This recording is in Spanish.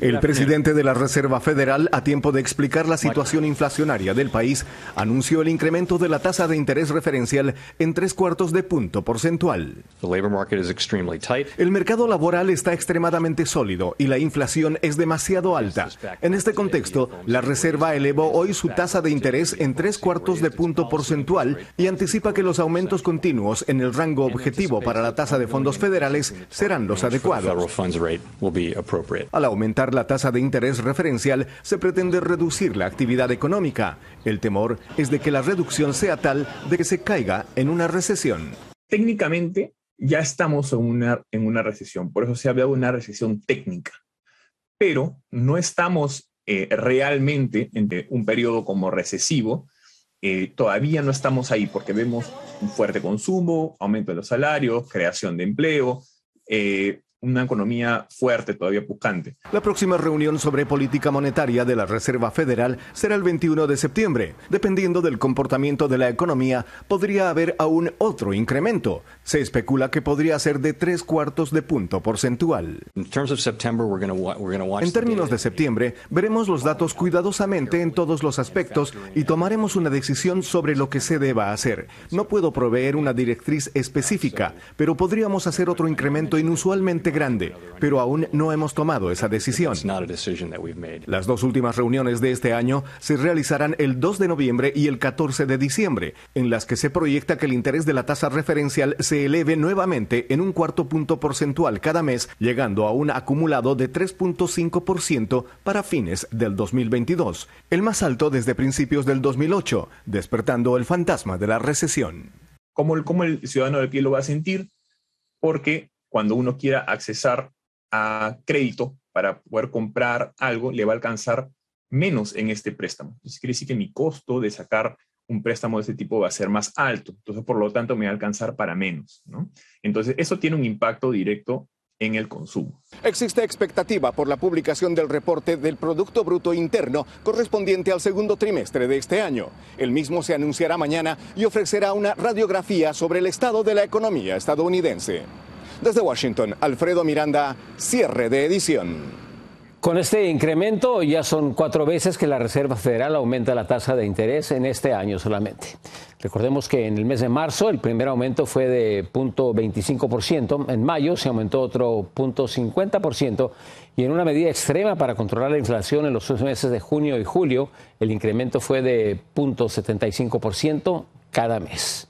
El presidente de la Reserva Federal, a tiempo de explicar la situación inflacionaria del país, anunció el incremento de la tasa de interés referencial en tres cuartos de punto porcentual. El mercado laboral está extremadamente sólido y la inflación es demasiado alta. En este contexto, la Reserva elevó hoy su tasa de interés en tres cuartos de punto porcentual y anticipa que los aumentos continuos en el rango objetivo para la tasa de fondos federales serán los adecuados. Al aumentar la tasa de interés referencial, se pretende reducir la actividad económica. El temor es de que la reducción sea tal de que se caiga en una recesión. Técnicamente ya estamos en una, en una recesión, por eso se habla de una recesión técnica, pero no estamos eh, realmente en un periodo como recesivo, eh, todavía no estamos ahí porque vemos un fuerte consumo, aumento de los salarios, creación de empleo, eh, una economía fuerte, todavía pujante. La próxima reunión sobre política monetaria de la Reserva Federal será el 21 de septiembre. Dependiendo del comportamiento de la economía, podría haber aún otro incremento. Se especula que podría ser de tres cuartos de punto porcentual. En términos de septiembre, veremos los datos cuidadosamente en todos los aspectos y tomaremos una decisión sobre lo que se deba hacer. No puedo proveer una directriz específica, pero podríamos hacer otro incremento inusualmente grande, pero aún no hemos tomado esa decisión. Las dos últimas reuniones de este año se realizarán el 2 de noviembre y el 14 de diciembre, en las que se proyecta que el interés de la tasa referencial se eleve nuevamente en un cuarto punto porcentual cada mes, llegando a un acumulado de 3.5% para fines del 2022, el más alto desde principios del 2008, despertando el fantasma de la recesión. ¿Cómo el, el ciudadano de pie lo va a sentir? Porque cuando uno quiera accesar a crédito para poder comprar algo, le va a alcanzar menos en este préstamo. Entonces, quiere decir que mi costo de sacar un préstamo de este tipo va a ser más alto. Entonces, por lo tanto, me va a alcanzar para menos. Entonces, eso tiene un impacto directo en el consumo. Existe expectativa por la publicación del reporte del Producto Bruto Interno correspondiente al segundo trimestre de este año. El mismo se anunciará mañana y ofrecerá una radiografía sobre el estado de la economía estadounidense. Desde Washington, Alfredo Miranda, cierre de edición. Con este incremento ya son cuatro veces que la Reserva Federal aumenta la tasa de interés en este año solamente. Recordemos que en el mes de marzo el primer aumento fue de 0.25%, en mayo se aumentó otro 0.50% y en una medida extrema para controlar la inflación en los dos meses de junio y julio el incremento fue de 0.75% cada mes.